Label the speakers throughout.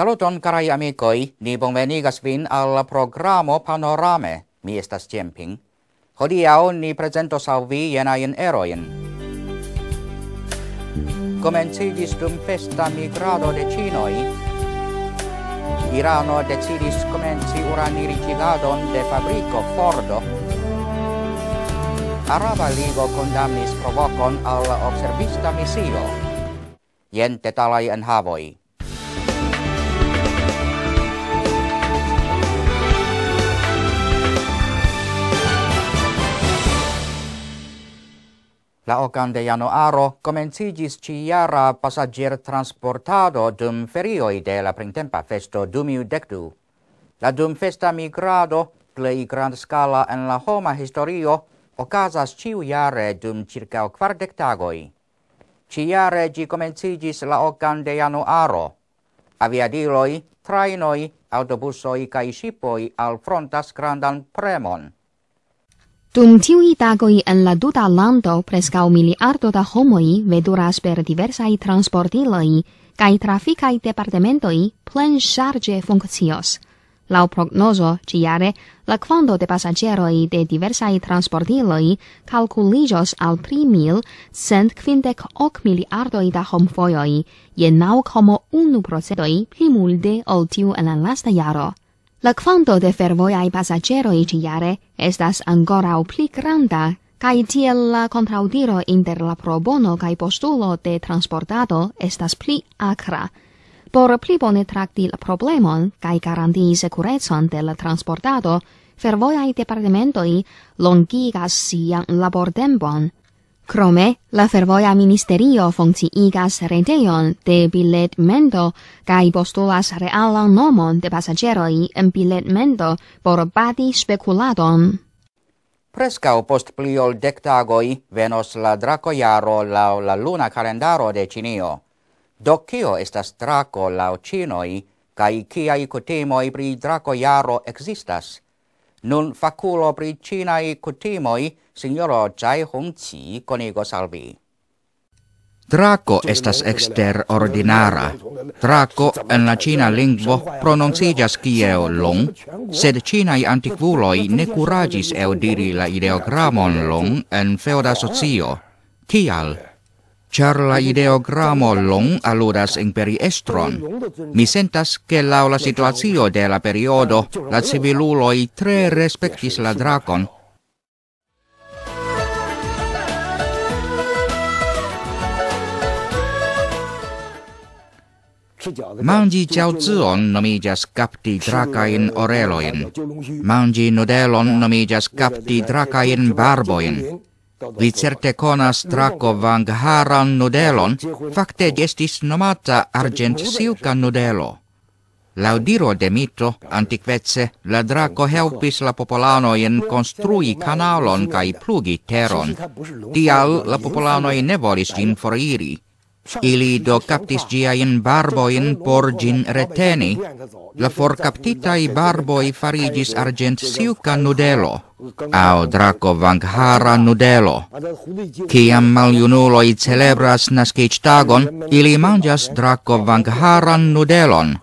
Speaker 1: Saluton carai amicoi, ni bonvenigas vin al programo Panorame, mi estas Jemping. Hodiao ni presento vi jenaien eroien. Comencidis dum festa migrado de Cinoi. Irano decidis comenci urani de fabrico Fordo. Araba ligo condamnis provocon al observista misio. Jente talai en havoi. La ocan de januaro comencigis ciiara passagier transportado dum ferioi de la printempa festo dum dectu. La dum festa migrado, plei grand scala en la homa historio, ocasas ciu iare dum circa quardec tagoi. Ciiare gi comencigis la ocan de januaro. Aviadiloi, trainoi, autobusoi cae shipoi al frontas grandan premon.
Speaker 2: Dum tiui tagoi en la duta lando prescau miliardo da homoi veduras per diversai transportiloi cae traficai departamentoi plen charge funccios. Lau prognoso, ciare, la quando de pasageroi de diversai transportiloi calculijos al 3 mil cent quindec hoc miliardoi da homfoioi, je nau como unu procedoi primulde ol tiu en la lasta jaro. La quanto de fervoi ai ciare estas ancora o pli granda, cae tiel la contraudiro inter la probono cae postulo de transportado estas pli acra. Por pli bone tracti la problemon cae garantii securetson del transportado, fervoi ai departamentoi longigas sian labordembon, Crome, la fervoia ministerio functi igas reteion de biletmento cae postulas reala nomon de passageroi in biletmento por bati speculadon.
Speaker 1: Presca post plio dectagoi venos la Draco lau la luna calendaro de Cineo. Do cio estas Draco lau Cinoi cae ciae cutimoi pri Draco existas? Nun faculo pri Cinae cutimoi Signoro Chai Hong Chi, conigo salvi. Draco estas ordinara. Draco en la china lingvo prononcijas kieo long, sed chinai antikvuloi ne curagis eo diri la ideogramon long en feoda socio. Kial? Char la ideogramo long aludas periestron. Mi sentas che la situatio de la periodo la civiluloi tre respectis la dracon Mangi ciao zion nomigas capti dracain oreloin. Mangi nudelon nomijas capti dracain barboin. Vi certe conas draco vang haran nudelon, facte gestis nomata argent siuca nudelo. Laudiro de mito, antiquetse, la draco helpis la popolanoin construi canalon cae plugi teron. Tial la popolanoi ne volis gin foriri. Ili do captis giaen barboin por gin reteni. La for captitae barboi farigis argent siuca nudelo, au draco vanghara nudelo. Ciam maliunuloi celebras nascic tagon, ili mangias draco vangharan nudelon.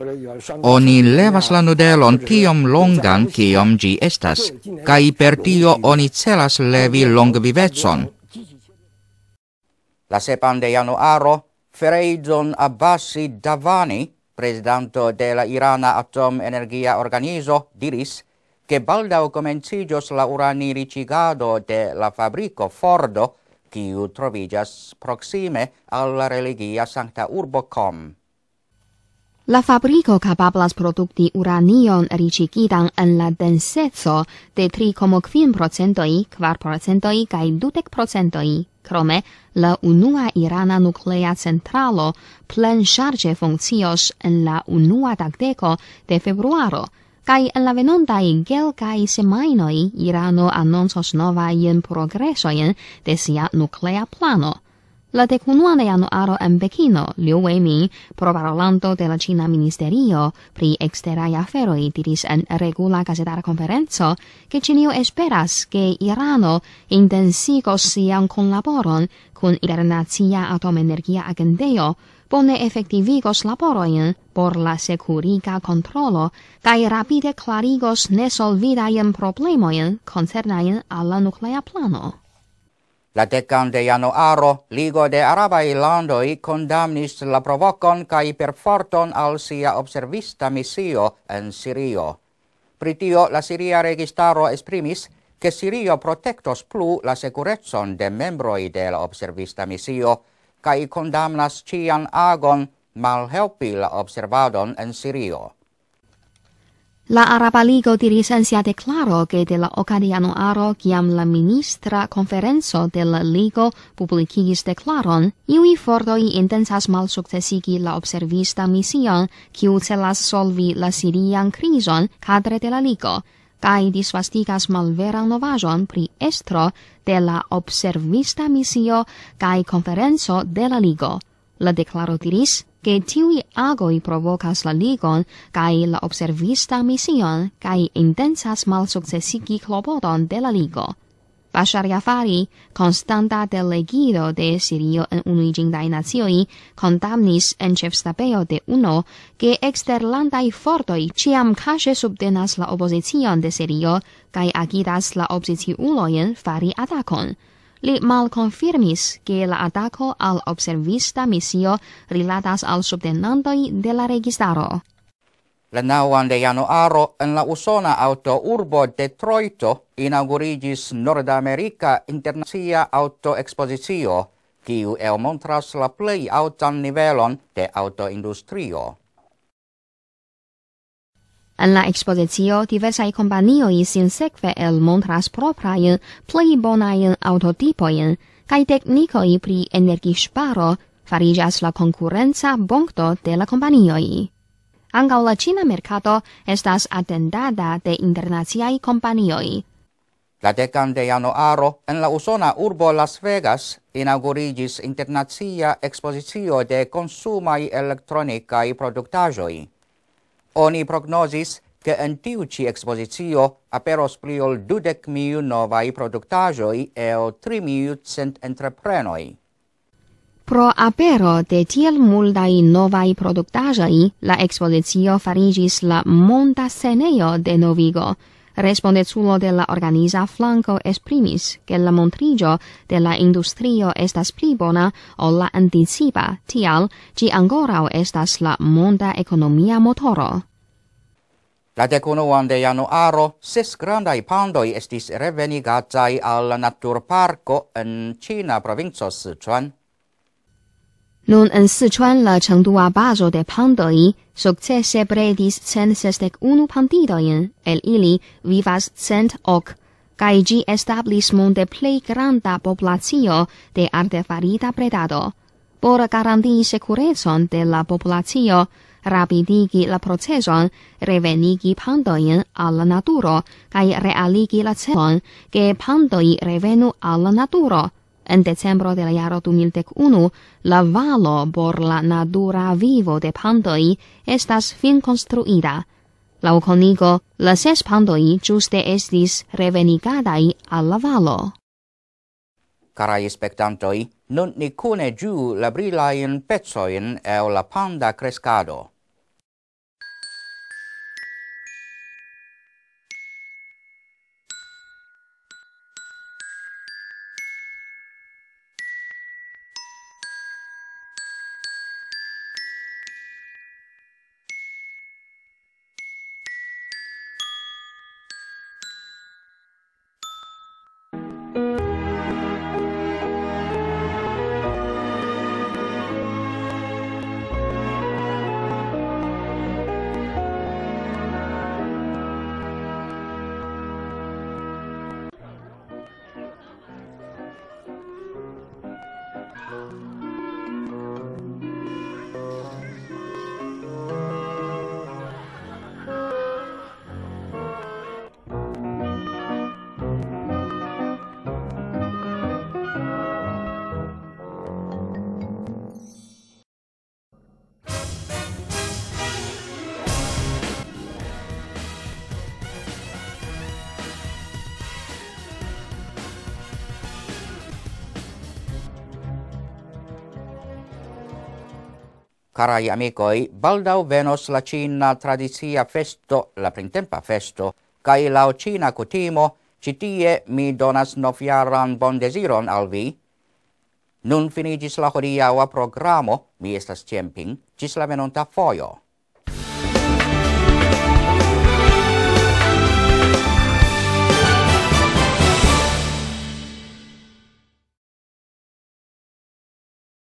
Speaker 1: Oni levas la nudelon tiom longan ciam gi estas, cae per tio oni celas levi longvivetson. La sepan de januaro, Fereidon Abbasi Davani, presidente della Irana Atom Energia Organizo, diris che o comencillos la urani ricigado de la fabrico Fordo, chiu trovigas proxime alla religia Sancta Urbo Com.
Speaker 2: La fabrico capablas producti uranion ricicidam en la densezo de 3,5%, 4% ca 20%, Crome, la unua Irana nuclea centralo plen charge funccios en la unua dacteco de februaro, ca en la venonta gelcai gel semainoi Irano annonsos nova ien progresoien de sia nuclea plano. La decunua de januaro en Pekino, Liu Weimi, proparolanto de la Cina Ministerio pri exterai aferoi, diris en regula gazetara conferenzo che Cineo esperas che Irano intensigos sian conlaboron con Internazia Atomenergia Agendeo pone effectivigos laboroin por la securica controlo cae rapide clarigos nesolvidaien problemoin concernaien alla nuclea plano.
Speaker 1: La decan de januaro Ligo de Arabai Landoi condamnis la provocon cae per forton al sia observista missio en Sirio. Pritio la Siria Registaro esprimis che Sirio protectos plu la securetson de membroi de la observista missio cae condamnas cian agon mal helpi la observadon en Sirio.
Speaker 2: La Araba Ligo diris en declaro che de la Ocadiano Aro, quiam la ministra conferenzo de la Ligo publicigis declaron, iui fordoi intensas mal la observista mission quiu celas solvi la Sirian crison cadre de la Ligo, cae disvastigas mal veran novajon pri estro de la observista missio cae conferenzo de la Ligo. La declaro diris che tiui agoi provocas la ligon cae la observista mision cae intensas mal successigi clopodon de la ligo. Bashar Yafari, constanta delegido de Sirio en unigindai nazioi, condamnis en chefstapeo de uno che exterlandai fortoi ciam case subtenas la opposition de Sirio cae agidas la opposition uloien fari atacon li malconfirmis che la attacco al observista misio rilatas al subtenantoi de la registaro.
Speaker 1: La nauan de januaro en la usona auto urbo Detroito inaugurigis America Internacia Auto Exposizio, kiu eo montras la plei autan nivelon de autoindustrio. industrio.
Speaker 2: En la exposicio, diversae companioi sin seque el montras propraen, plei bonaen autotipoien cae technicoi pri energisparo farigas la concurrenza bongto de la companioi. Angau la Cina mercato estas atendada de internaziai companioi.
Speaker 1: La decan de anno aro, en la usona urbo Las Vegas, inaugurigis internazia exposicio de consumai elektronicai productajoi oni prognosis che in tiu ci expositio aperos pliol dudec miu novai productajoi eo tri miu cent entreprenoi.
Speaker 2: Pro apero de tiel multai novai productajai, la expositio farigis la monta seneo de novigo, Respondezulo de la organiza flanco esprimis che la montrigio de la industrio estas pli bona la anticipa, tial ci angorau estas la monda economia motoro.
Speaker 1: La decunuan de januaro, ses grandai pandoi estis revenigatai al naturparco en Cina provincio Sichuan.
Speaker 2: Nun en Sichuan la Chengdu a Bazo de Pandoi, sokce se predis cent sestek unu pandidoin, el ili vivas cent oc, cae gi establis de plei granda populatio de artefarita predado. Por garantii securetson de la populatio, rapidigi la proceson, revenigi pandoin alla naturo, cae realigi la celon, ke pandoi revenu alla naturo, En decembro de la jaro 2001, la valo por la natura vivo de pantoi estas fin construida. La uconigo, la ses pantoi giuste estis revenigadai al la valo.
Speaker 1: Carai spectantoi, nunt ni cune giu la brilain pezoin eo la panda crescado. Carai amicoi, baldau venos la cina tradizia festo, la printempa festo, cae lao cina cutimo, citie mi donas nofiaran bon desiron al vi. Nun finigis la hodiaua programo, mi estas tiemping, cis la venonta foio.